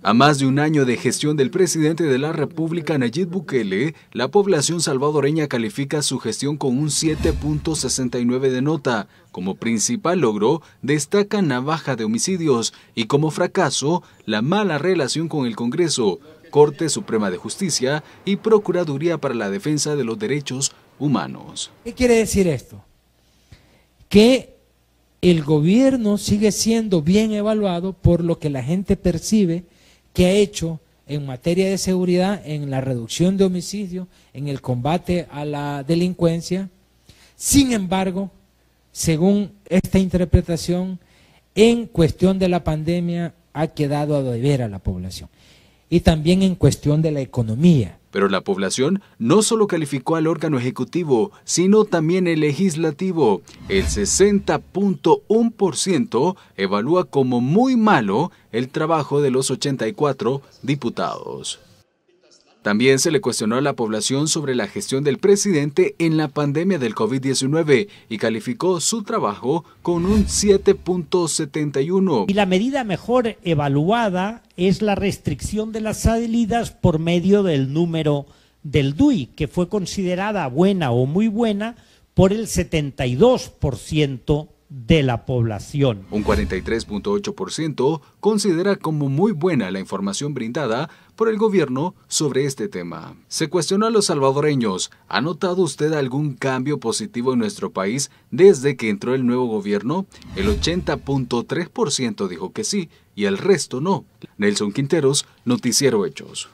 A más de un año de gestión del presidente de la República, Nayib Bukele, la población salvadoreña califica su gestión con un 7.69 de nota. Como principal logro, destacan navaja baja de homicidios y como fracaso, la mala relación con el Congreso, Corte Suprema de Justicia y Procuraduría para la Defensa de los Derechos Humanos. ¿Qué quiere decir esto? Que el gobierno sigue siendo bien evaluado por lo que la gente percibe que ha hecho en materia de seguridad, en la reducción de homicidios, en el combate a la delincuencia. Sin embargo, según esta interpretación, en cuestión de la pandemia ha quedado a deber a la población. Y también en cuestión de la economía. Pero la población no solo calificó al órgano ejecutivo, sino también el legislativo. El 60.1% evalúa como muy malo el trabajo de los 84 diputados. También se le cuestionó a la población sobre la gestión del presidente en la pandemia del COVID-19 y calificó su trabajo con un 7.71. Y la medida mejor evaluada es la restricción de las salidas por medio del número del DUI, que fue considerada buena o muy buena por el 72% de la población. Un 43.8% considera como muy buena la información brindada por el gobierno sobre este tema. Se cuestionó a los salvadoreños, ¿ha notado usted algún cambio positivo en nuestro país desde que entró el nuevo gobierno? El 80.3% dijo que sí y el resto no. Nelson Quinteros, Noticiero Hechos.